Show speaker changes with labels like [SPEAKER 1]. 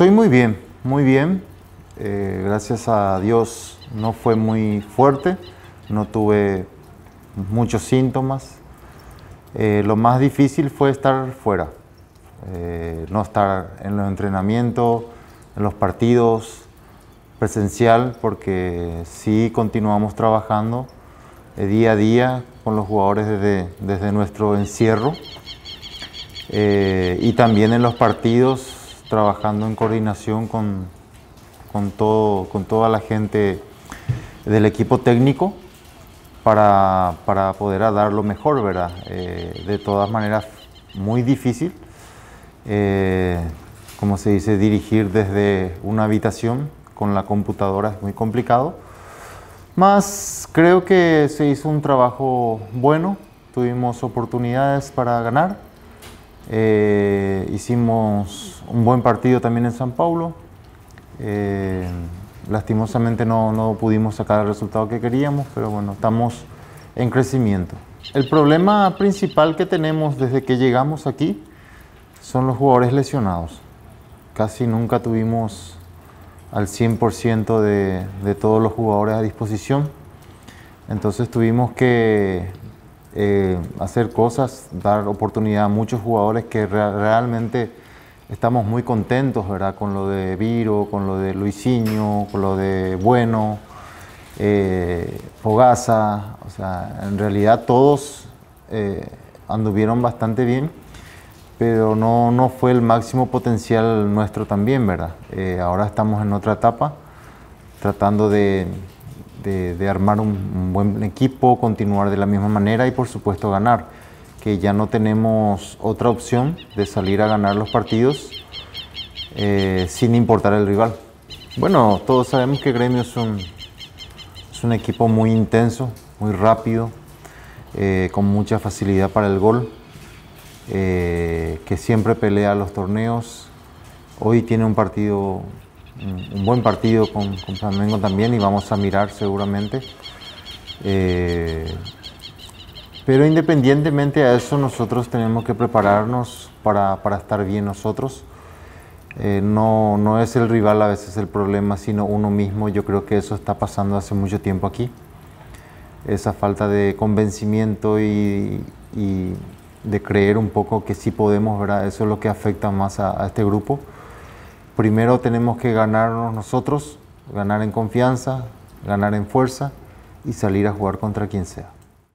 [SPEAKER 1] Estoy muy bien, muy bien. Eh, gracias a Dios no fue muy fuerte, no tuve muchos síntomas. Eh, lo más difícil fue estar fuera, eh, no estar en los entrenamientos, en los partidos presencial, porque sí continuamos trabajando día a día con los jugadores desde, desde nuestro encierro y también en los partidos trabajando en coordinación con, todo, con toda la gente del equipo técnico para, poder dar lo mejor, ¿verdad? Eh, de todas maneras, muy difícil, eh, como se dice, dirigir desde una habitación con la computadora es muy complicado. Más creo que se hizo un trabajo bueno, tuvimos oportunidades para ganar. Eh, hicimos un buen partido también en San Paulo. Eh, lastimosamente no, no, pudimos sacar el resultado que queríamos, pero bueno, estamos en crecimiento. El problema principal que tenemos desde que llegamos aquí son los jugadores lesionados. Casi nunca tuvimos al 100% de, de todos los jugadores a disposición. Entonces tuvimos que eh, hacer cosas, dar oportunidad a muchos jugadores que realmente estamos muy contentos, ¿verdad? Con lo de Viro, con lo de Luisinho, con lo de Bueno, eh, Fogaza, o sea, en realidad todos eh, anduvieron bastante bien, pero no, no, fue el máximo potencial nuestro también, ¿verdad? Eh, ahora estamos en otra etapa, tratando de de, armar un, buen equipo, continuar de la misma manera y por supuesto ganar, que ya no tenemos otra opción de salir a ganar los partidos eh, sin importar el rival. Bueno, todos sabemos que Gremio es un, es un equipo muy intenso, muy rápido, eh, con mucha facilidad para el gol, eh, que siempre pelea los torneos. Hoy tiene un partido un buen partido con, Flamengo también y vamos a mirar seguramente. Eh, pero independientemente a eso, nosotros tenemos que prepararnos para, estar bien nosotros. Eh, no, no, es el rival a veces el problema, sino uno mismo. Yo creo que eso está pasando hace mucho tiempo aquí. Esa falta de convencimiento y, de creer un poco que sí podemos, ¿verdad? Eso es lo que afecta más a este grupo primero tenemos que ganarnos nosotros, ganar en confianza, ganar en fuerza y salir a jugar contra quien sea.